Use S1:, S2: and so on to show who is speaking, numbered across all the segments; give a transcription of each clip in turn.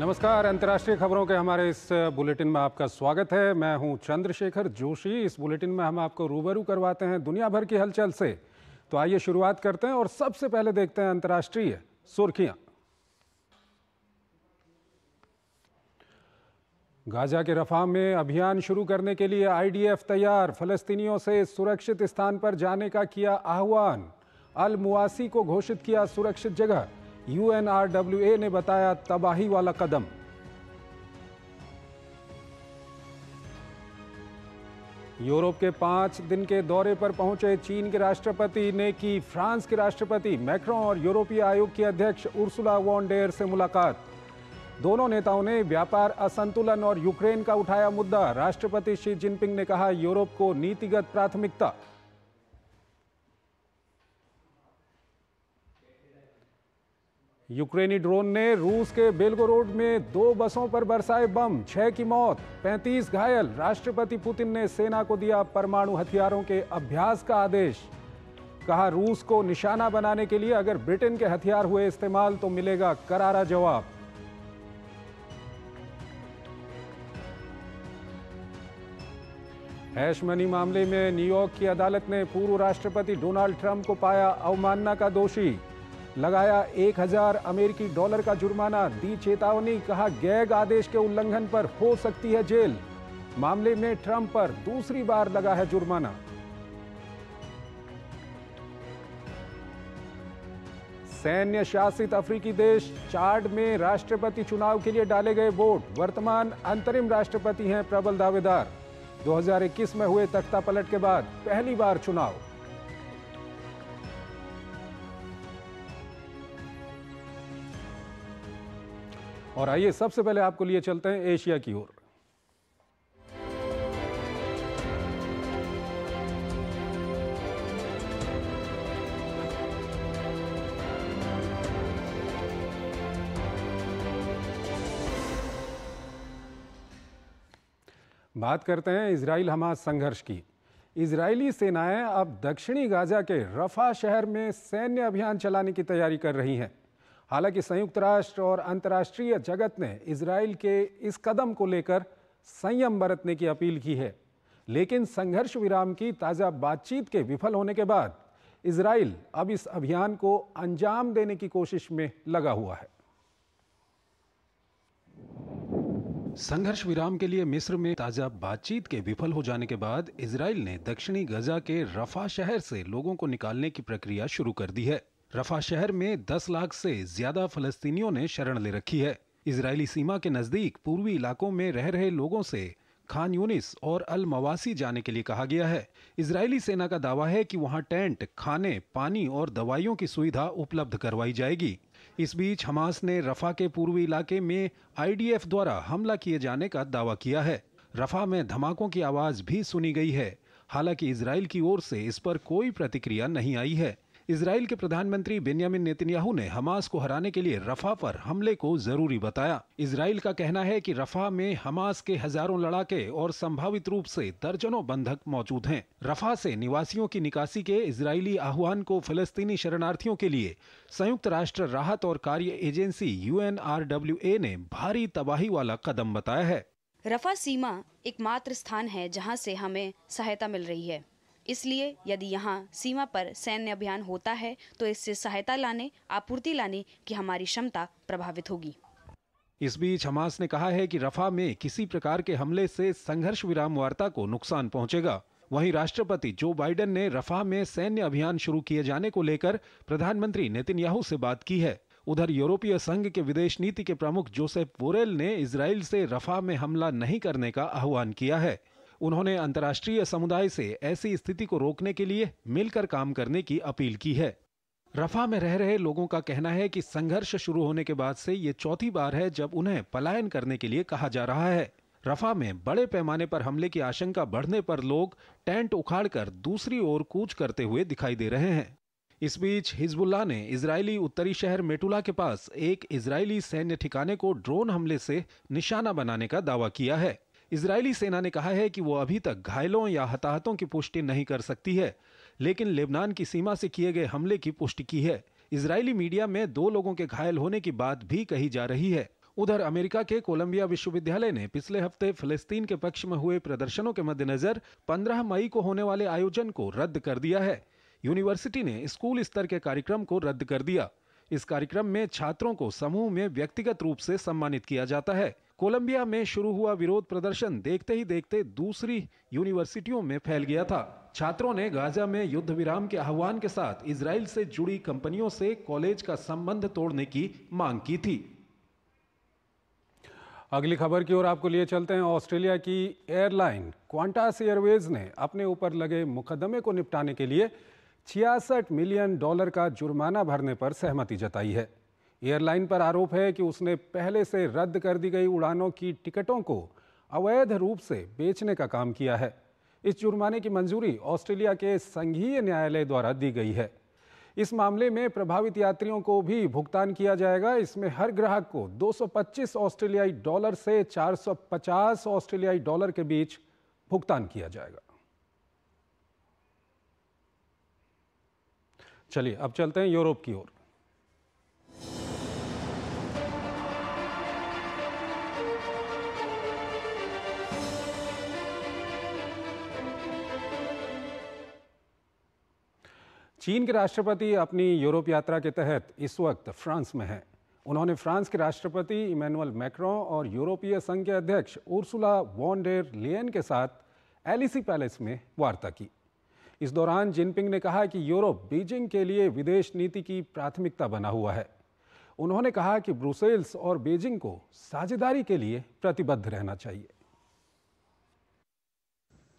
S1: नमस्कार अंतर्राष्ट्रीय खबरों के हमारे इस बुलेटिन में आपका स्वागत है मैं हूं चंद्रशेखर जोशी इस बुलेटिन में हम आपको रूबरू करवाते हैं दुनिया भर की हलचल से तो आइए शुरुआत करते हैं और सबसे पहले देखते हैं अंतर्राष्ट्रीय सुर्खियां गाजा के रफा में अभियान शुरू करने के लिए आईडीएफ तैयार फलस्तीनियों से सुरक्षित स्थान पर जाने का किया आह्वान अल मुआसी को घोषित किया सुरक्षित जगह यूएनआरडब्ल्यूए ने बताया तबाही वाला कदम यूरोप के पांच दिन के दौरे पर पहुंचे चीन के राष्ट्रपति ने की फ्रांस के राष्ट्रपति मैक्रों और यूरोपीय आयोग की अध्यक्ष उर्सुला वॉन्डेयर से मुलाकात दोनों नेताओं ने व्यापार असंतुलन और यूक्रेन का उठाया मुद्दा राष्ट्रपति शी जिनपिंग ने कहा यूरोप को नीतिगत प्राथमिकता यूक्रेनी ड्रोन ने रूस के बेलगोरोड में दो बसों पर बरसाए बम छह की मौत 35 घायल राष्ट्रपति पुतिन ने सेना को दिया परमाणु हथियारों के अभ्यास का आदेश कहा रूस को निशाना बनाने के लिए अगर ब्रिटेन के हथियार हुए इस्तेमाल तो मिलेगा करारा जवाब हैश मनी मामले में न्यूयॉर्क की अदालत ने पूर्व राष्ट्रपति डोनाल्ड ट्रंप को पाया अवमानना का दोषी लगाया एक हजार अमेरिकी डॉलर का जुर्माना दी चेतावनी कहा गैग आदेश के उल्लंघन पर हो सकती है जेल मामले में ट्रंप पर दूसरी बार लगा है जुर्माना सैन्य शासित अफ्रीकी देश चार्ड में राष्ट्रपति चुनाव के लिए डाले गए वोट वर्तमान अंतरिम राष्ट्रपति हैं प्रबल दावेदार 2021 में हुए तख्तापलट के बाद पहली बार चुनाव और आइए सबसे पहले आपको लिए चलते हैं एशिया की ओर बात करते हैं इसराइल हमास संघर्ष की इजरायली सेनाएं अब दक्षिणी गाजा के रफा शहर में सैन्य अभियान चलाने की तैयारी कर रही हैं हालांकि संयुक्त राष्ट्र और अंतर्राष्ट्रीय जगत ने इसराइल के इस कदम को लेकर संयम बरतने की अपील की है लेकिन संघर्ष विराम की ताज़ा बातचीत के विफल होने के बाद इसराइल अब इस अभियान को अंजाम देने की कोशिश में लगा हुआ है संघर्ष विराम के लिए मिस्र में ताज़ा बातचीत के विफल हो जाने के बाद इसराइल ने दक्षिणी गजा के रफा शहर से लोगों को निकालने की प्रक्रिया शुरू कर दी है रफा शहर में 10 लाख से ज्यादा फलस्तीनियों ने शरण ले रखी है इसराइली सीमा के नजदीक पूर्वी इलाकों में रह रहे लोगों से खान यूनिस और अल मवासी जाने के लिए कहा गया है इसराइली सेना का दावा है कि वहां टेंट खाने पानी और दवाइयों की सुविधा उपलब्ध करवाई जाएगी इस बीच हमास ने रफा के पूर्वी इलाके में आईडीएफ द्वारा हमला किए जाने का दावा किया है रफा में धमाकों की आवाज भी सुनी गई है हालांकि इसराइल की ओर से इस पर कोई प्रतिक्रिया नहीं आई है इसराइल के प्रधानमंत्री बेनियामिन नेतन्याहू ने हमास को हराने के लिए रफा पर हमले को जरूरी बताया इसराइल का कहना है कि रफा में हमास के हजारों लड़ाके और संभावित रूप से दर्जनों बंधक मौजूद हैं रफा से निवासियों की निकासी के इसराइली आह्वान को फिलिस्तीनी शरणार्थियों के लिए संयुक्त राष्ट्र राहत और कार्य एजेंसी यू ने भारी तबाही वाला कदम बताया है
S2: रफा सीमा एकमात्र स्थान है जहां से हमें सहायता मिल रही है इसलिए यदि यहाँ सीमा पर सैन्य अभियान होता है तो इससे सहायता लाने आपूर्ति लाने की हमारी क्षमता प्रभावित होगी
S1: इस बीच हमास ने कहा है कि रफा में किसी प्रकार के हमले से संघर्ष विराम वार्ता को नुकसान पहुंचेगा वहीं राष्ट्रपति जो बाइडेन ने रफा में सैन्य अभियान शुरू किए जाने को लेकर प्रधानमंत्री नितिन याहू से बात की है उधर यूरोपीय संघ के विदेश नीति के प्रमुख जोसेफ बोरेल ने इसराइल से रफा में हमला नहीं करने का आह्वान किया है उन्होंने अंतर्राष्ट्रीय समुदाय से ऐसी स्थिति को रोकने के लिए मिलकर काम करने की अपील की है रफा में रह रहे लोगों का कहना है कि संघर्ष शुरू होने के बाद से ये चौथी बार है जब उन्हें पलायन करने के लिए कहा जा रहा है रफा में बड़े पैमाने पर हमले की आशंका बढ़ने पर लोग टेंट उखाड़कर दूसरी ओर कूच करते हुए दिखाई दे रहे हैं इस बीच हिजबुल्ला ने इजरायली उत्तरी शहर मेटुला के पास एक इजरायली सैन्य ठिकाने को ड्रोन हमले से निशाना बनाने का दावा किया है इजरायली सेना ने कहा है कि वो अभी तक घायलों या हताहतों की पुष्टि नहीं कर सकती है लेकिन लेबनान की सीमा से किए गए हमले की पुष्टि की है इजरायली मीडिया में दो लोगों के घायल होने की बात भी कही जा रही है उधर अमेरिका के कोलंबिया विश्वविद्यालय ने पिछले हफ्ते फिलिस्तीन के पक्ष में हुए प्रदर्शनों के मद्देनजर 15 मई को होने वाले आयोजन को रद्द कर दिया है यूनिवर्सिटी ने स्कूल स्तर के कार्यक्रम को रद्द कर दिया इस कार्यक्रम में छात्रों को समूह में व्यक्तिगत रूप से सम्मानित किया जाता है कोलंबिया में शुरू हुआ विरोध प्रदर्शन देखते ही देखते दूसरी यूनिवर्सिटियों में फैल गया था छात्रों ने गाजा में युद्ध विराम के आह्वान के साथ इसराइल से जुड़ी कंपनियों से कॉलेज का संबंध तोड़ने की मांग की थी अगली खबर की ओर आपको लिए चलते हैं ऑस्ट्रेलिया की एयरलाइन क्वांटास एयरवेज ने अपने ऊपर लगे मुकदमे को निपटाने के लिए छियासठ मिलियन डॉलर का जुर्माना भरने पर सहमति जताई है एयरलाइन पर आरोप है कि उसने पहले से रद्द कर दी गई उड़ानों की टिकटों को अवैध रूप से बेचने का काम किया है इस जुर्माने की मंजूरी ऑस्ट्रेलिया के संघीय न्यायालय द्वारा दी गई है इस मामले में प्रभावित यात्रियों को भी भुगतान किया जाएगा इसमें हर ग्राहक को 225 ऑस्ट्रेलियाई डॉलर से 450 ऑस्ट्रेलियाई डॉलर के बीच भुगतान किया जाएगा चलिए अब चलते हैं यूरोप की ओर चीन के राष्ट्रपति अपनी यूरोप यात्रा के तहत इस वक्त फ्रांस में हैं उन्होंने फ्रांस के राष्ट्रपति इमैनुअल मैक्रों और यूरोपीय संघ के अध्यक्ष उर्सुला वॉन्डेर लियन के साथ एलिसी पैलेस में वार्ता की इस दौरान जिनपिंग ने कहा कि यूरोप बीजिंग के लिए विदेश नीति की प्राथमिकता बना हुआ है उन्होंने कहा कि ब्रुसेल्स और बीजिंग को साझेदारी के लिए प्रतिबद्ध रहना चाहिए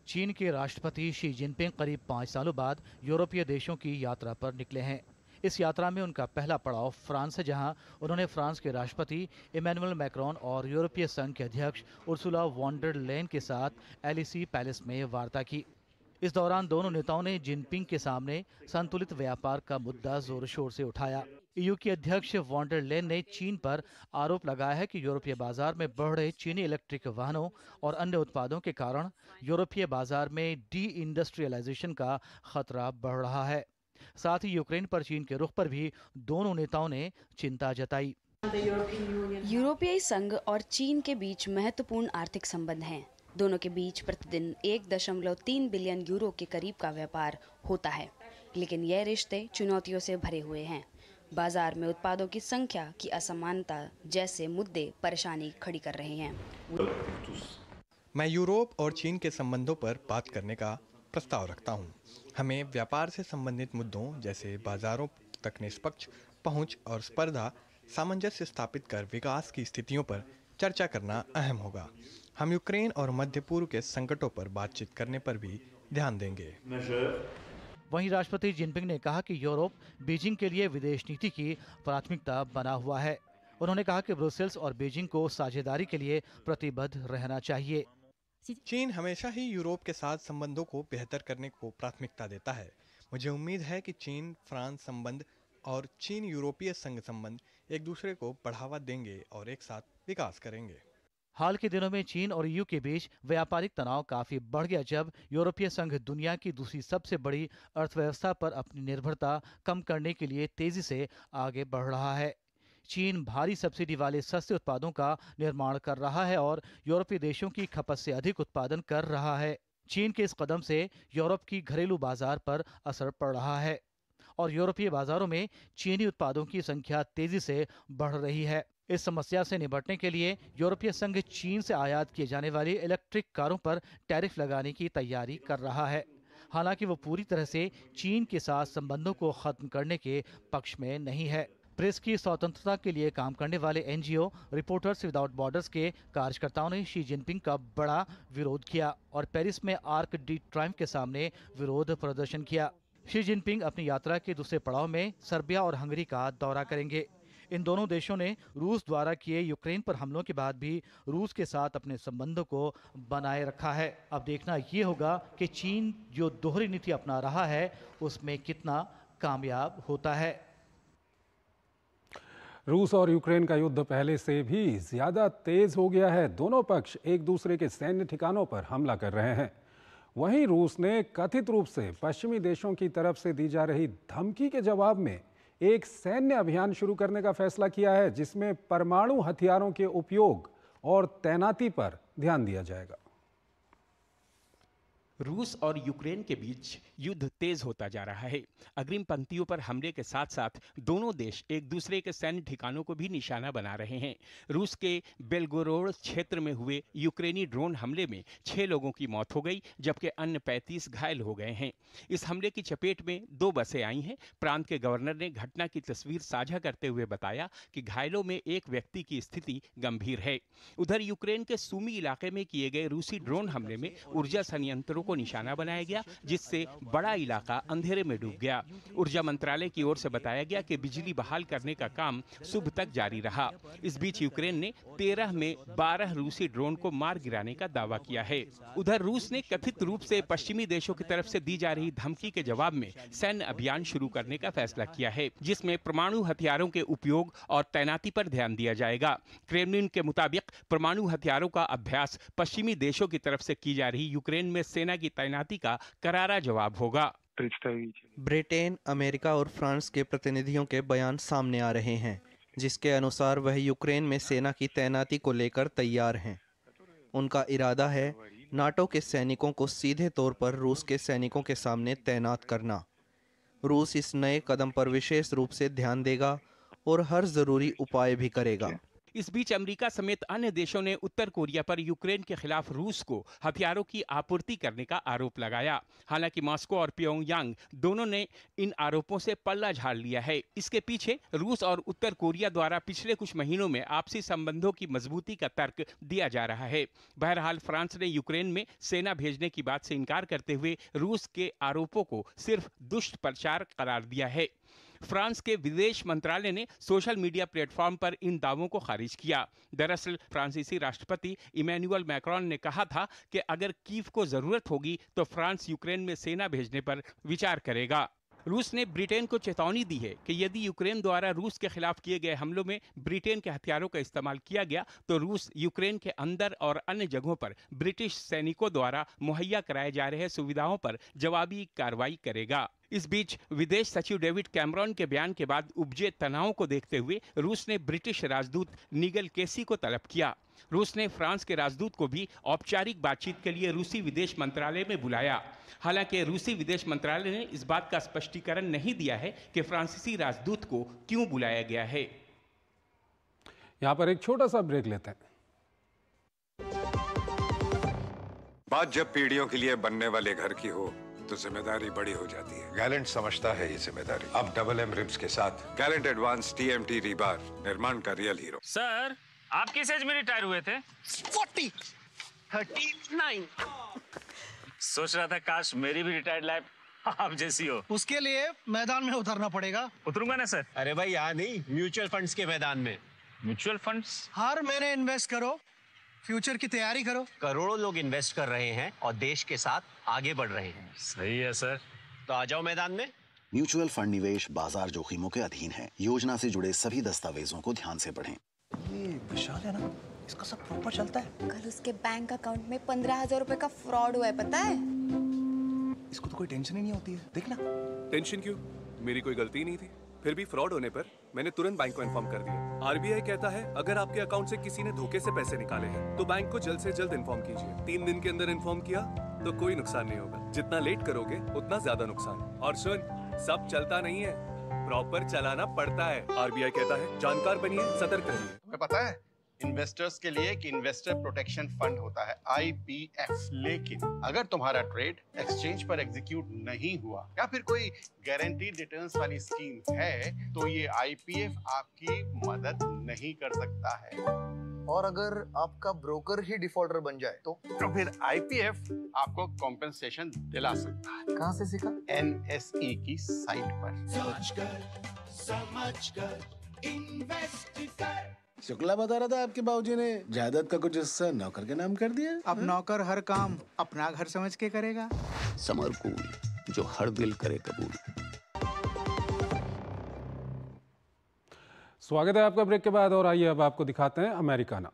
S3: चीन के राष्ट्रपति शी जिनपिंग करीब पाँच सालों बाद यूरोपीय देशों की यात्रा पर निकले हैं इस यात्रा में उनका पहला पड़ाव फ्रांस है जहां उन्होंने फ्रांस के राष्ट्रपति इमैनुअल मैक्रॉन और यूरोपीय संघ के अध्यक्ष उर्सुला वॉन्डर लेन के साथ एलिसी पैलेस में वार्ता की इस दौरान दोनों नेताओं ने जिनपिंग के सामने संतुलित व्यापार का मुद्दा जोर शोर से उठाया ईयू के अध्यक्ष वॉन्डर लेन ने चीन पर आरोप लगाया है कि यूरोपीय बाजार में बढ़ रहे चीनी इलेक्ट्रिक वाहनों और अन्य उत्पादों के कारण यूरोपीय बाजार में डी इंडस्ट्रियलाइजेशन का खतरा बढ़ रहा है साथ ही यूक्रेन पर चीन के रुख पर भी दोनों नेताओं ने चिंता जताई
S2: यूरोपीय संघ और चीन के बीच महत्वपूर्ण आर्थिक संबंध हैं दोनों के बीच प्रतिदिन एक दशमलव तीन बिलियन यूरो के करीब का व्यापार होता है लेकिन यह रिश्ते चुनौतियों से भरे हुए हैं बाजार में उत्पादों की संख्या की असमानता जैसे मुद्दे परेशानी खड़ी कर रहे हैं
S4: मैं यूरोप और चीन के संबंधों पर बात करने का प्रस्ताव रखता हूँ हमें व्यापार से संबंधित मुद्दों जैसे बाजारों तक निष्पक्ष पहुँच और स्पर्धा सामंजस्य स्थापित कर विकास की स्थितियों पर चर्चा करना अहम होगा हम यूक्रेन और मध्य पूर्व के संकटों पर बातचीत करने पर भी ध्यान देंगे
S3: वहीं राष्ट्रपति जिनपिंग ने कहा कि यूरोप बीजिंग के लिए विदेश नीति की प्राथमिकता बना हुआ है उन्होंने कहा कि ब्रुसेल्स और बीजिंग को साझेदारी के लिए प्रतिबद्ध रहना चाहिए चीन हमेशा ही यूरोप के साथ संबंधों को बेहतर करने को प्राथमिकता देता है
S4: मुझे उम्मीद है कि चीन फ्रांस संबंध और चीन यूरोपीय संघ संबंध एक दूसरे को बढ़ावा देंगे और एक साथ विकास करेंगे
S3: हाल के दिनों में चीन और यू के बीच व्यापारिक तनाव काफी बढ़ गया जब यूरोपीय संघ दुनिया की दूसरी सबसे बड़ी अर्थव्यवस्था पर अपनी निर्भरता कम करने के लिए तेजी से आगे बढ़ रहा है चीन भारी सब्सिडी वाले सस्ते उत्पादों का निर्माण कर रहा है और यूरोपीय देशों की खपत से अधिक उत्पादन कर रहा है चीन के इस कदम से यूरोप की घरेलू बाजार पर असर पड़ रहा है और यूरोपीय बाजारों में चीनी उत्पादों की संख्या तेजी से बढ़ रही है इस समस्या से निपटने के लिए यूरोपीय संघ चीन से आयात किए जाने वाली इलेक्ट्रिक कारों पर टैरिफ लगाने की तैयारी कर रहा है हालांकि वो पूरी तरह से चीन के साथ संबंधों को खत्म करने के पक्ष में नहीं है प्रेस की स्वतंत्रता के लिए काम करने वाले एनजीओ रिपोर्टर्स विदाउट बॉर्डर्स के कार्यकर्ताओं ने शी जिनपिंग का बड़ा विरोध किया और पेरिस में आर्क डी ट्राइम के सामने विरोध प्रदर्शन किया शी जिनपिंग अपनी यात्रा के दूसरे पड़ाव में सर्बिया और हंगरी का दौरा करेंगे इन दोनों देशों ने रूस द्वारा किए यूक्रेन पर हमलों के बाद भी रूस के साथ अपने संबंधों को बनाए रखा है अब देखना ये होगा कि चीन जो दोहरी नीति अपना रहा है उसमें कितना कामयाब होता है
S1: रूस और यूक्रेन का युद्ध पहले से भी ज्यादा तेज हो गया है दोनों पक्ष एक दूसरे के सैन्य ठिकानों पर हमला कर रहे हैं वहीं रूस ने कथित रूप से पश्चिमी देशों की तरफ से दी जा रही धमकी के जवाब में एक सैन्य अभियान शुरू करने का फैसला किया है जिसमें परमाणु हथियारों के उपयोग और तैनाती पर ध्यान दिया जाएगा
S5: रूस और यूक्रेन के बीच युद्ध तेज होता जा रहा है अग्रिम पंक्तियों पर हमले के साथ साथ दोनों देश एक दूसरे के सैन्य ठिकानों को भी निशाना बना रहे हैं रूस के बेलगोरोड क्षेत्र में हुए यूक्रेनी ड्रोन हमले में छह लोगों की मौत हो गई जबकि अन्य पैंतीस घायल हो गए हैं इस हमले की चपेट में दो बसें आई हैं प्रांत के गवर्नर ने घटना की तस्वीर साझा करते हुए बताया कि घायलों में एक व्यक्ति की स्थिति गंभीर है उधर यूक्रेन के सूमी इलाके में किए गए रूसी ड्रोन हमले में ऊर्जा संयंत्रों को निशाना बनाया गया जिससे बड़ा इलाका अंधेरे में डूब गया ऊर्जा मंत्रालय की ओर से बताया गया कि बिजली बहाल करने का काम सुबह तक जारी रहा इस बीच यूक्रेन ने तेरह में बारह रूसी ड्रोन को मार गिराने का दावा किया है उधर रूस ने कथित रूप से पश्चिमी देशों की तरफ से दी जा रही धमकी के जवाब में सैन्य अभियान शुरू करने का फैसला किया है जिसमें परमाणु हथियारों के उपयोग और तैनाती पर ध्यान दिया जाएगा क्रेमलिन के मुताबिक परमाणु हथियारों का अभ्यास पश्चिमी देशों की तरफ से की जा रही यूक्रेन में सेना सेना की तैनाती का करारा जवाब होगा
S4: ब्रिटेन अमेरिका और फ्रांस के प्रतिनिधियों के बयान सामने आ रहे हैं जिसके अनुसार वह यूक्रेन में सेना की तैनाती को लेकर तैयार हैं उनका इरादा है नाटो के सैनिकों को सीधे तौर पर रूस के सैनिकों के सामने तैनात करना रूस इस नए कदम पर विशेष रूप से ध्यान देगा और हर ज़रूरी उपाय भी करेगा
S5: इस बीच अमेरिका समेत अन्य देशों ने उत्तर कोरिया पर यूक्रेन के खिलाफ रूस को हथियारों की आपूर्ति करने का आरोप लगाया हालांकि मॉस्को और प्योंगयांग दोनों ने इन आरोपों से पल्ला झाड़ लिया है इसके पीछे रूस और उत्तर कोरिया द्वारा पिछले कुछ महीनों में आपसी संबंधों की मजबूती का तर्क दिया जा रहा है बहरहाल फ्रांस ने यूक्रेन में सेना भेजने की बात से इनकार करते हुए रूस के आरोपों को सिर्फ दुष्ट प्रचार करार दिया है फ्रांस के विदेश मंत्रालय ने सोशल मीडिया प्लेटफॉर्म पर इन दावों को खारिज किया दरअसल फ्रांसीसी राष्ट्रपति इमैनुअल मैक्रॉन ने कहा था कि अगर कीव को जरूरत होगी तो फ्रांस यूक्रेन में सेना भेजने पर विचार करेगा रूस ने ब्रिटेन को चेतावनी दी है कि यदि यूक्रेन द्वारा रूस के खिलाफ किए गए हमलों में ब्रिटेन के हथियारों का इस्तेमाल किया गया तो रूस यूक्रेन के अंदर और अन्य जगहों पर ब्रिटिश सैनिकों द्वारा मुहैया कराए जा रहे सुविधाओं पर जवाबी कार्रवाई करेगा इस बीच विदेश सचिव डेविड कैमरॉन के बयान के बाद उपजे तनाव को देखते हुए रूस ने ब्रिटिश राजदूत निगल केसी को तलब किया रूस ने फ्रांस के राजदूत को भी औपचारिक बातचीत के लिए रूसी विदेश मंत्रालय में बुलाया हालांकि रूसी विदेश मंत्रालय ने इस बात का स्पष्टीकरण नहीं दिया है कि फ्रांसीसी राजदूत को क्यों बुलाया गया है
S1: यहाँ पर एक छोटा सा ब्रेक लेते हैं बात जब पीढ़ियों के लिए बनने वाले घर की हो तो जिम्मेदारी बड़ी हो जाती है गैलेंट समझता है ये जिम्मेदारी अब डबल एम रिब्स के साथ Gallant advance T M T rebar निर्माण का रियल हीरो सर
S5: आप किस एज में रिटायर हुए थे फोर्टी थर्टी सोच रहा था काश मेरी भी रिटायर्ड लाइफ आप जैसी हो
S3: उसके लिए मैदान में उतरना पड़ेगा उतरूंगा ना सर अरे भाई यहाँ नहीं म्यूचुअल फंड्स के मैदान में म्यूचुअल फंड्स हर महीने इन्वेस्ट करो फ्यूचर की तैयारी करो करोड़ों
S6: लोग इन्वेस्ट कर रहे हैं और देश के साथ आगे बढ़ रहे हैं सही है सर तो आ जाओ
S1: मैदान में म्यूचुअल फंड निवेश बाजार जोखिमों के अधीन है योजना से जुड़े सभी दस्तावेजों को ध्यान से पढ़ें।
S2: ये
S4: विशाल है ना इसका सब प्रॉपर चलता है कल
S2: उसके बैंक अकाउंट में पंद्रह हजार रूपए का फ्रॉड हुआ है पता है इसको तो कोई टेंशन ही नहीं होती है देखना
S1: टेंशन क्यों मेरी कोई गलती नहीं थी फिर भी फ्रॉड होने पर मैंने तुरंत बैंक को इन्फॉर्म कर दिया आरबीआई कहता है अगर आपके अकाउंट से किसी ने धोखे से पैसे निकाले हैं तो बैंक को जल्द से जल्द इन्फॉर्म कीजिए तीन दिन के अंदर इन्फॉर्म किया तो कोई नुकसान नहीं होगा जितना लेट करोगे उतना ज्यादा नुकसान और सुन सब चलता नहीं है प्रॉपर चलाना पड़ता है आरबीआई कहता है जानकार बनिए सतर्क रहिए पता है इन्वेस्टर्स के लिए एक इन्वेस्टर प्रोटेक्शन फंड होता है आई
S5: लेकिन अगर तुम्हारा ट्रेड एक्सचेंज पर एग्जीक्यूट नहीं हुआ या फिर
S3: कोई गारंटी रिटर्न्स वाली स्कीम है तो ये आई आपकी मदद नहीं कर सकता है और अगर आपका ब्रोकर ही डिफॉल्टर बन जाए तो तो
S5: फिर आईपीएफ आपको कॉम्पेंसेशन दिला सकता है कहाँ से सीखा एन
S3: e
S1: की साइट पर
S5: सोच कर
S3: समझ कर इन्वेस्ट कर शुक्ला बता रहा था आपके बाबूजी ने जायदाद का कुछ हिस्सा नौकर के नाम कर दिया अब हाँ? नौकर हर काम अपना घर समझ के करेगा
S6: समरकूल जो हर दिल करे कबूल
S1: स्वागत है आपका ब्रेक के बाद और आइए अब आपको दिखाते हैं अमेरिकाना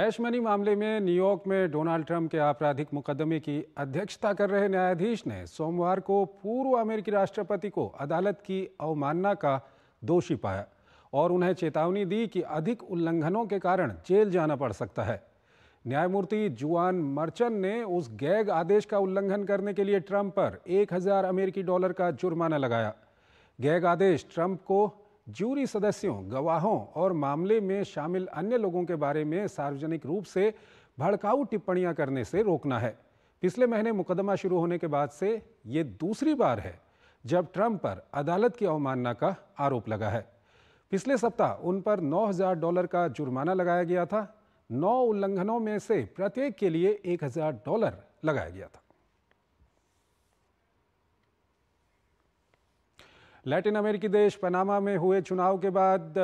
S1: हैश मनी मामले में न्यूयॉर्क में डोनाल्ड ट्रंप के आपराधिक मुकदमे की अध्यक्षता कर रहे न्यायाधीश ने सोमवार को पूर्व अमेरिकी राष्ट्रपति को अदालत की अवमानना का दोषी पाया और उन्हें चेतावनी दी कि अधिक उल्लंघनों के कारण जेल जाना पड़ सकता है न्यायमूर्ति जुआन मर्चन ने उस गैग आदेश का उल्लंघन करने के लिए ट्रंप पर 1000 अमेरिकी डॉलर का जुर्माना लगाया गैग आदेश ट्रंप को ज्यूरी सदस्यों गवाहों और मामले में शामिल अन्य लोगों के बारे में सार्वजनिक रूप से भड़काऊ टिप्पणियां करने से रोकना है पिछले महीने मुकदमा शुरू होने के बाद से ये दूसरी बार है जब ट्रंप पर अदालत की अवमानना का आरोप लगा है पिछले सप्ताह उन पर 9000 डॉलर का जुर्माना लगाया गया था नौ उल्लंघनों में से प्रत्येक के लिए 1000 डॉलर लगाया गया था लैटिन अमेरिकी देश पनामा में हुए चुनाव के बाद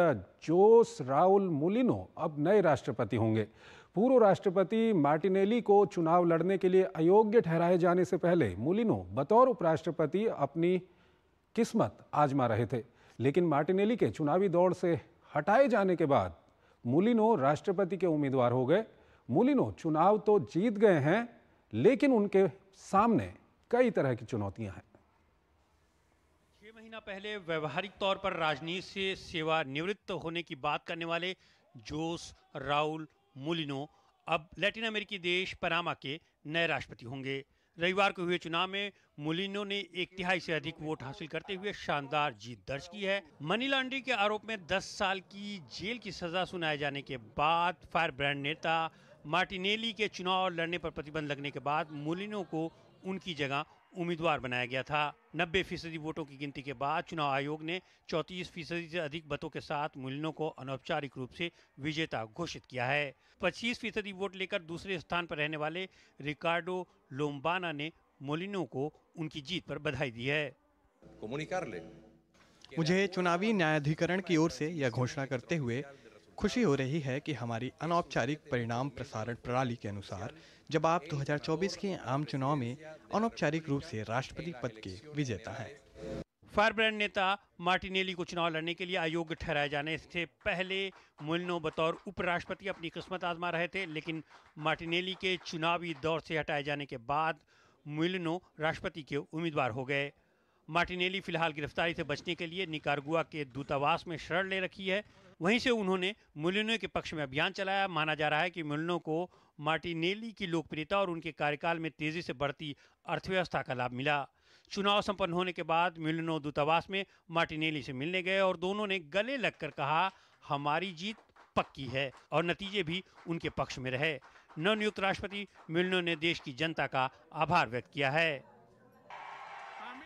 S1: जोस राउल मुलिनो अब नए राष्ट्रपति होंगे पूर्व राष्ट्रपति मार्टिनेली को चुनाव लड़ने के लिए अयोग्य ठहराए जाने से पहले मुलिनो बतौर उपराष्ट्रपति अपनी किस्मत आजमा रहे थे लेकिन मार्टिनेली के चुनावी दौड़ से हटाए जाने के बाद मुलिनो राष्ट्रपति के उम्मीदवार हो गए मुलिनो चुनाव तो जीत गए हैं लेकिन उनके सामने कई तरह की चुनौतियां हैं
S6: छह महीना पहले व्यवहारिक तौर पर राजनीति से सेवा निवृत्त होने की बात करने वाले जोस राउल मुलिनो अब लैटिन अमेरिकी देश पनामा के नए राष्ट्रपति होंगे रविवार को हुए चुनाव में मुलिनो ने एक तिहाई से अधिक वोट हासिल करते हुए शानदार जीत दर्ज की है मनी लॉन्ड्रिंग के आरोप में 10 साल की जेल की सजा सुनाए जाने के बाद फायर ब्रांड नेता मार्टिनेली के चुनाव लड़ने पर प्रतिबंध लगने के बाद मुलिनो को उनकी जगह उम्मीदवार बनाया गया था नब्बे फीसदी वोटों की गिनती के बाद चुनाव आयोग ने चौतीस फीसदी से अधिक मतों के साथ मुलिनों को अनौपचारिक रूप से विजेता घोषित किया है पच्चीस फीसदी वोट लेकर दूसरे स्थान पर रहने वाले रिकार्डो लोम्बाना ने मोलिनो को उनकी जीत पर बधाई दी है
S4: मुझे चुनावी न्यायाधिकरण की ओर से यह घोषणा करते हुए खुशी हो रही है कि हमारी अनौपचारिक परिणाम प्रसारण प्रणाली के अनुसार जब आप 2024 के आम चुनाव में अनौपचारिक रूप से राष्ट्रपति पद के विजेता हैं
S6: फायर ब्रांड नेता मार्टिनेली को चुनाव लड़ने के लिए अयोग्य ठहराए जाने से पहले मुलनो बतौर उपराष्ट्रपति अपनी किस्मत आजमा रहे थे लेकिन मार्टिनेली के चुनावी दौर से हटाए जाने के बाद मुलनो राष्ट्रपति के उम्मीदवार हो गए मार्टिनेली फिलहाल गिरफ्तारी से बचने के लिए निकारगुआ के दूतावास में शरण ले रखी है वहीं से उन्होंने मुलिनो के पक्ष में अभियान चलाया माना जा रहा है कि मुलिनों को मार्टिनेली की लोकप्रियता और उनके कार्यकाल में तेजी से बढ़ती अर्थव्यवस्था का लाभ मिला चुनाव संपन्न होने के बाद मिलनो दूतावास में मार्टिनेली से मिलने गए और दोनों ने गले लगकर कहा हमारी जीत पक्की है और नतीजे भी उनके पक्ष में रहे नवनियुक्त राष्ट्रपति मिलनो ने देश की जनता का आभार व्यक्त किया
S4: है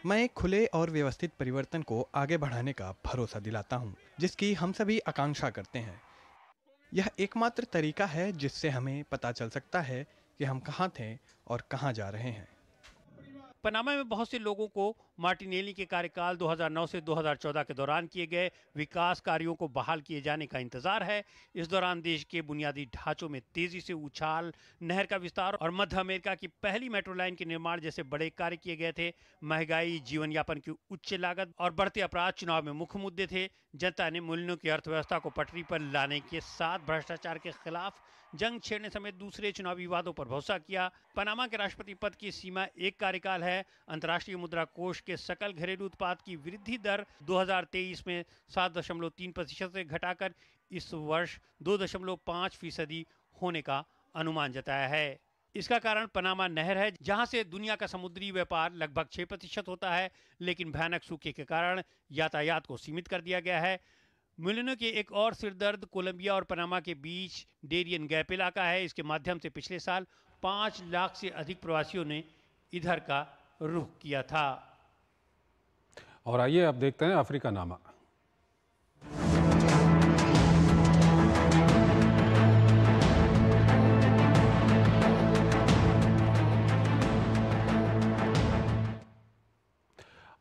S4: मैं एक खुले और व्यवस्थित परिवर्तन को आगे बढ़ाने का भरोसा दिलाता हूँ जिसकी हम सभी आकांक्षा करते हैं यह एकमात्र तरीका है जिससे हमें पता चल सकता है कि हम कहाँ थे और कहाँ जा रहे हैं
S6: पनामा में बहुत से लोगों को मार्टिनेली के कार्यकाल 2009 से 2014 के दौरान किए गए विकास कार्यों को बहाल किए जाने का इंतजार है इस दौरान देश के बुनियादी ढांचों में तेजी से उछाल नहर का विस्तार और मध्य अमेरिका की पहली मेट्रो लाइन के निर्माण जैसे बड़े कार्य किए गए थे महंगाई जीवन यापन की उच्च लागत और बढ़ते अपराध चुनाव में मुख्य मुद्दे थे जनता ने मूल्यों की अर्थव्यवस्था को पटरी पर लाने के साथ भ्रष्टाचार के खिलाफ जंग छेड़ने समेत दूसरे चुनावी वादों पर भरोसा किया पनामा के राष्ट्रपति पद की सीमा एक कार्यकाल है अंतर्राष्ट्रीय मुद्रा कोष के सकल घरेलू उत्पाद की वृद्धि दर 2023 में 7.3 प्रतिशत से घटाकर इस वर्ष 2.5 फीसदी होने का अनुमान जताया है इसका कारण पनामा नहर है जहां से दुनिया का समुद्री व्यापार लगभग 6 प्रतिशत होता है लेकिन भयानक सूखे के कारण यातायात को सीमित कर दिया गया है मिलनों के एक और सिरदर्द कोलंबिया और पनामा के बीच डेरियन गैप इलाका है इसके माध्यम से पिछले साल पाँच लाख से अधिक प्रवासियों ने इधर
S1: का रुख किया था और आइए आप देखते हैं अफ्रीका नामा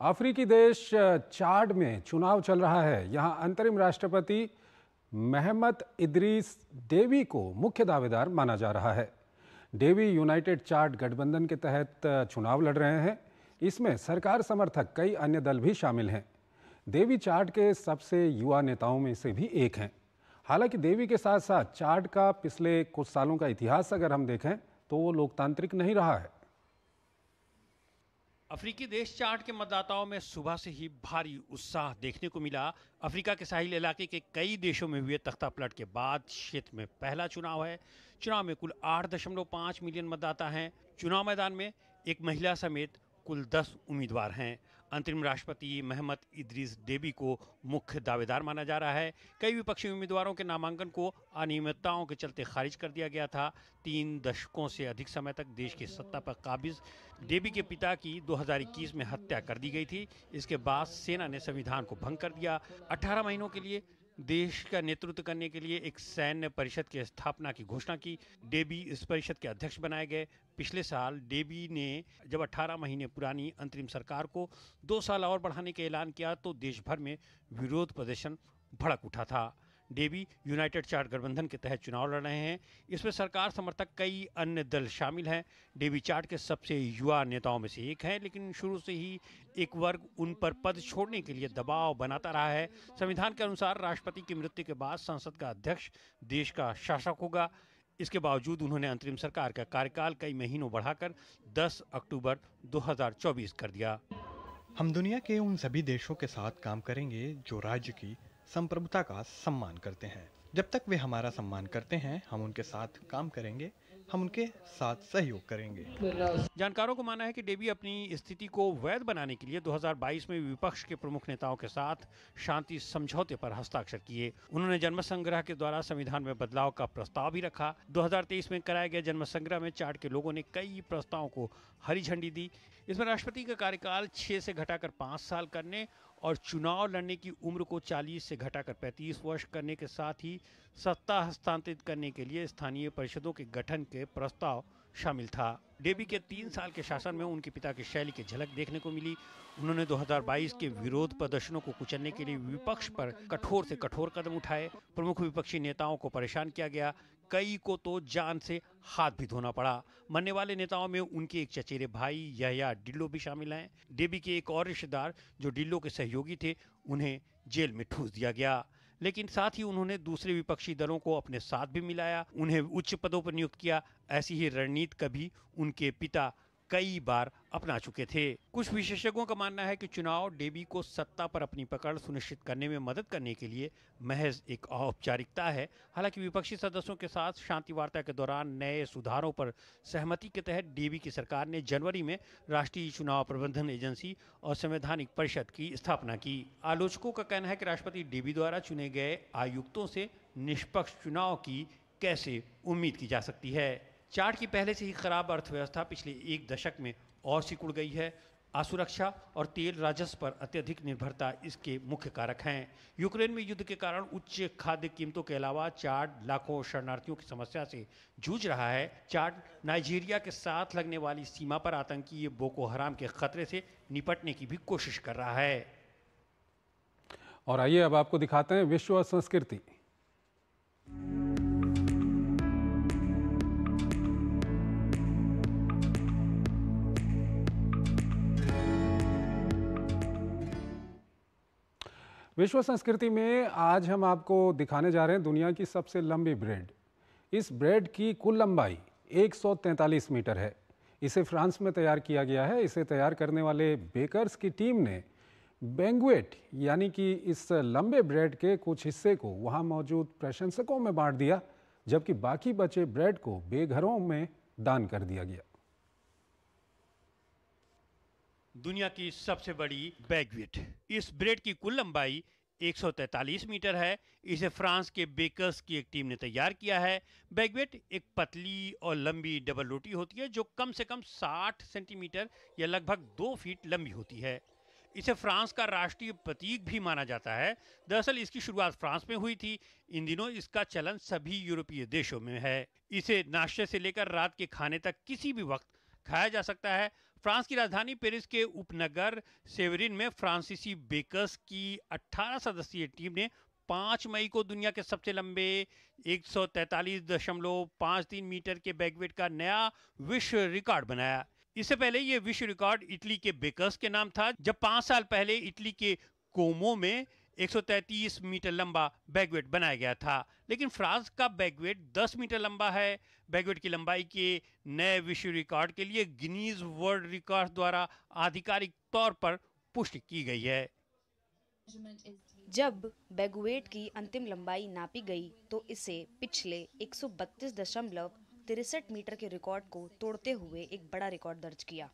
S1: अफ्रीकी देश चार्ड में चुनाव चल रहा है यहां अंतरिम राष्ट्रपति महमद इद्रीस डेवी को मुख्य दावेदार माना जा रहा है डेवी यूनाइटेड चार्ट गठबंधन के तहत चुनाव लड़ रहे हैं इसमें सरकार समर्थक कई अन्य दल भी शामिल हैं देवी चार्ट के सबसे युवा नेताओं में से भी एक हैं हालांकि देवी के साथ साथ चार्ट का पिछले कुछ सालों का इतिहास अगर हम देखें तो वो लोकतांत्रिक नहीं रहा है
S6: अफ्रीकी देश चार्ट के मतदाताओं में सुबह से ही भारी उत्साह देखने को मिला अफ्रीका के साहिल इलाके के कई देशों में हुए तख्ता पलट के बाद क्षेत्र में पहला चुनाव है चुनाव में कुल 8.5 मिलियन मतदाता हैं चुनाव मैदान में एक महिला समेत कुल दस उम्मीदवार हैं अंतरिम राष्ट्रपति महमद इद्रीस डेबी को मुख्य दावेदार माना जा रहा है कई विपक्षी उम्मीदवारों के नामांकन को अनियमितताओं के चलते खारिज कर दिया गया था तीन दशकों से अधिक समय तक देश की सत्ता पर काबिज डेबी के पिता की 2021 में हत्या कर दी गई थी इसके बाद सेना ने संविधान को भंग कर दिया 18 महीनों के लिए देश का नेतृत्व करने के लिए एक सैन्य परिषद की स्थापना की घोषणा की डेबी इस परिषद के अध्यक्ष बनाए गए पिछले साल डेबी ने जब 18 महीने पुरानी अंतरिम सरकार को दो साल और बढ़ाने का ऐलान किया तो देश भर में विरोध प्रदर्शन भड़क उठा था डेवी यूनाइटेड चार गठबंधन के तहत चुनाव लड़ रहे हैं इसमें सरकार समर्थक कई अन्य दल शामिल हैं डेवी चार्ट के सबसे युवा नेताओं में से एक है लेकिन शुरू से ही एक वर्ग उन पर पद छोड़ने के लिए दबाव बनाता रहा है संविधान के अनुसार राष्ट्रपति की मृत्यु के बाद संसद का अध्यक्ष देश का शासक होगा इसके बावजूद उन्होंने अंतरिम सरकार का कार्यकाल कई महीनों बढ़ाकर 10 अक्टूबर
S4: 2024 कर दिया हम दुनिया के उन सभी देशों के साथ काम करेंगे जो राज्य की संप्रभुता का सम्मान करते हैं जब तक वे हमारा सम्मान करते हैं हम उनके साथ काम करेंगे हम उनके साथ सहयोग करेंगे
S6: जानकारों को माना है कि डेबी अपनी स्थिति को वैध बनाने के लिए 2022 में विपक्ष के प्रमुख नेताओं के साथ शांति समझौते पर हस्ताक्षर किए उन्होंने जन्म संग्रह के द्वारा संविधान में बदलाव का प्रस्ताव भी रखा 2023 में कराए गए जन्म संग्रह में चार्ट के लोगों ने कई प्रस्तावों को हरी झंडी दी इसमें राष्ट्रपति का कार्यकाल छह से घटाकर पांच साल करने और चुनाव लड़ने की उम्र को 40 से घटाकर 35 वर्ष करने के साथ ही सत्ता हस्तांतरित करने के लिए स्थानीय परिषदों के गठन के प्रस्ताव शामिल था डेबी के तीन साल के शासन में उनके पिता की शैली की झलक देखने को मिली उन्होंने 2022 के विरोध प्रदर्शनों को कुचलने के लिए विपक्ष पर कठोर से कठोर कदम उठाए प्रमुख विपक्षी नेताओं को परेशान किया गया कई को तो जान से हाथ भी धोना पड़ा मरने वाले नेताओं में उनके एक चचेरे भाई यहया डिल्लो भी शामिल हैं डेबी के एक और रिश्तेदार जो डिल्लो के सहयोगी थे उन्हें जेल में ठूस दिया गया लेकिन साथ ही उन्होंने दूसरे विपक्षी दलों को अपने साथ भी मिलाया उन्हें उच्च पदों पर नियुक्त किया ऐसी ही रणनीति कभी उनके पिता कई बार अपना चुके थे कुछ विशेषज्ञों का मानना है कि चुनाव डेबी को सत्ता पर अपनी पकड़ सुनिश्चित करने में मदद करने के लिए महज एक औपचारिकता है हालांकि विपक्षी सदस्यों के साथ शांति वार्ता के दौरान नए सुधारों पर सहमति के तहत डेबी की सरकार ने जनवरी में राष्ट्रीय चुनाव प्रबंधन एजेंसी और संवैधानिक परिषद की स्थापना की आलोचकों का कहना है कि राष्ट्रपति डेबी द्वारा चुने गए आयुक्तों से निष्पक्ष चुनाव की कैसे उम्मीद की जा सकती है चार्ट की पहले से ही खराब अर्थव्यवस्था पिछले एक दशक में और सिकुड़ गई है असुरक्षा और तेल राजस्व पर अत्यधिक निर्भरता इसके मुख्य कारक हैं यूक्रेन में युद्ध के कारण उच्च खाद्य कीमतों के अलावा चार्ट लाखों शरणार्थियों की समस्या से जूझ रहा है चार्ट नाइजीरिया के साथ लगने वाली सीमा पर आतंकी बोको हराम के खतरे से निपटने की भी कोशिश कर रहा है
S1: और आइए अब आपको दिखाते हैं विश्व संस्कृति विश्व संस्कृति में आज हम आपको दिखाने जा रहे हैं दुनिया की सबसे लंबी ब्रेड इस ब्रेड की कुल लंबाई 143 मीटर है इसे फ्रांस में तैयार किया गया है इसे तैयार करने वाले बेकर्स की टीम ने बैंगवेट यानी कि इस लंबे ब्रेड के कुछ हिस्से को वहाँ मौजूद प्रशंसकों में बांट दिया जबकि बाकी बचे ब्रेड को बेघरों में दान कर दिया गया
S6: दुनिया की सबसे बड़ी बैगविट इस ब्रेड की कुल लंबाई 143 मीटर है इसे फ्रांस के बेकर्स की एक टीम ने तैयार किया है बैगवेट एक पतली और लंबी डबल रोटी होती है जो कम से कम 60 सेंटीमीटर या लगभग दो फीट लंबी होती है इसे फ्रांस का राष्ट्रीय प्रतीक भी माना जाता है दरअसल इसकी शुरुआत फ्रांस में हुई थी इन दिनों इसका चलन सभी यूरोपीय देशों में है इसे नाश्ते से लेकर रात के खाने तक किसी भी वक्त खाया जा सकता है फ्रांस की राजधानी पेरिस के उपनगर सेवरिन में फ्रांसीसी बेकर्स की 18 सदस्यीय टीम ने 5 मई को दुनिया के सबसे लंबे 143.53 मीटर के बैकवेट का नया विश्व रिकॉर्ड बनाया इससे पहले ये विश्व रिकॉर्ड इटली के बेकर्स के नाम था जब पांच साल पहले इटली के कोमो में 133 मीटर लंबा बैगवेट बनाया गया था लेकिन फ्रांस का बैगवेट 10 मीटर लंबा है बैगवेट की लंबाई के नए विश्व रिकॉर्ड के लिए गिनीज वर्ल्ड रिकॉर्ड द्वारा आधिकारिक तौर पर पुष्टि की गई है
S2: जब बैगवेट की अंतिम लंबाई नापी गई तो इसे पिछले एक मीटर के रिकॉर्ड को तोड़ते हुए एक बड़ा रिकॉर्ड दर्ज किया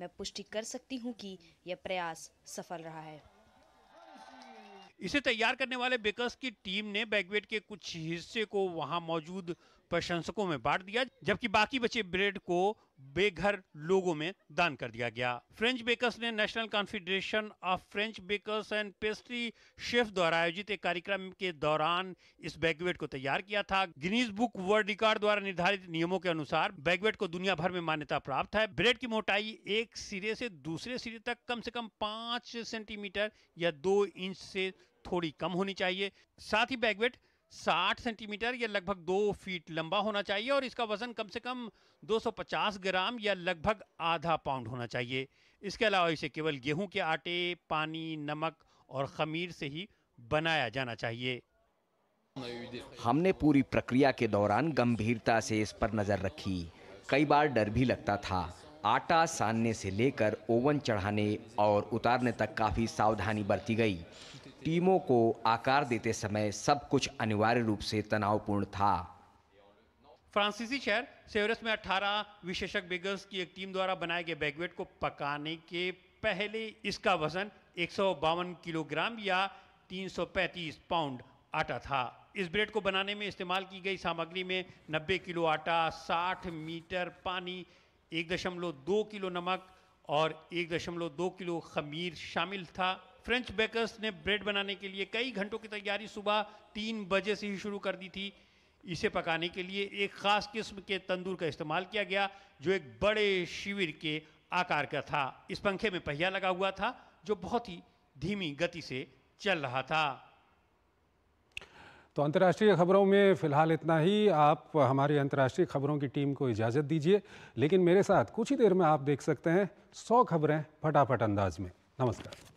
S2: मैं पुष्टि कर सकती हूं कि यह प्रयास सफल रहा है इसे
S6: तैयार करने वाले बेकर्स की टीम ने बैगवेट के कुछ हिस्से को वहां मौजूद प्रशंसकों में बांट दिया जबकि बाकी बचे ब्रेड को बेघर लोगों में दान कर दिया गया फ्रेंच बेकर्स ने national confederation of French bakers and pastry chef द्वारा आयोजित एक कार्यक्रम के दौरान इस बैगवेट को तैयार किया था गिनीज बुक वर्ल्ड रिकॉर्ड द्वारा निर्धारित नियमों के अनुसार बैगवेट को दुनिया भर में मान्यता प्राप्त है ब्रेड की मोटाई एक सिरे से दूसरे सिरे तक कम से कम पांच सेंटीमीटर या दो इंच से थोड़ी कम होनी चाहिए साथ ही बैगवेट 60 सेंटीमीटर या लगभग दो फीट लंबा होना चाहिए और इसका वज़न कम से कम 250 ग्राम या लगभग आधा पाउंड होना चाहिए इसके अलावा इसे केवल गेहूं के आटे पानी नमक और खमीर से ही बनाया जाना चाहिए
S5: हमने पूरी प्रक्रिया के दौरान गंभीरता से इस पर नज़र रखी कई बार डर भी लगता था आटा सानने से लेकर ओवन चढ़ाने और उतारने तक काफ़ी सावधानी बरती गई टीमों को आकार देते समय सब कुछ अनिवार्य रूप से तनावपूर्ण था
S6: फ्रांसीसी शहर सेवरस में 18 विशेषक बेगर्स की एक टीम द्वारा बनाए गए बैगवेट को पकाने के पहले इसका वजन एक किलोग्राम या 335 पाउंड आटा था इस ब्रेड को बनाने में इस्तेमाल की गई सामग्री में 90 किलो आटा 60 मीटर पानी 1.2 किलो नमक और 1.2 किलो खमीर शामिल था फ्रेंच बेकर्स ने ब्रेड बनाने के लिए कई घंटों की तैयारी सुबह तीन बजे से ही शुरू कर दी थी इसे पकाने के लिए एक ख़ास किस्म के तंदूर का इस्तेमाल किया गया जो एक बड़े शिविर के आकार का था इस पंखे में पहिया लगा हुआ था जो बहुत ही धीमी गति से चल रहा था
S1: तो अंतर्राष्ट्रीय खबरों में फ़िलहाल इतना ही आप हमारी अंतर्राष्ट्रीय खबरों की टीम को इजाज़त दीजिए लेकिन मेरे साथ कुछ ही देर में आप देख सकते हैं सौ खबरें फटाफट अंदाज में नमस्कार